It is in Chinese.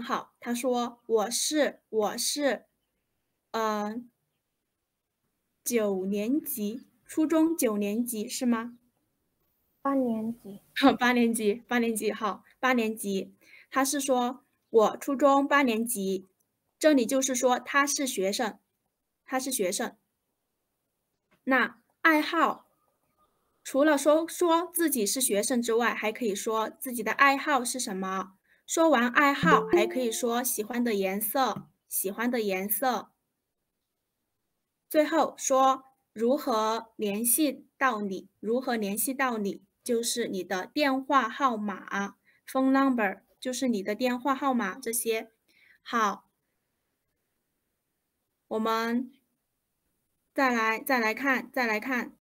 好，他说我是我是，嗯，九年级，初中九年级是吗？八年级，八年级，八年级，好，八年级。他是说我初中八年级，这里就是说他是学生，他是学生。那爱好，除了说说自己是学生之外，还可以说自己的爱好是什么？说完爱好，还可以说喜欢的颜色，喜欢的颜色。最后说如何联系到你，如何联系到你，就是你的电话号码，phone number，就是你的电话号码这些。好，我们再来，再来看，再来看。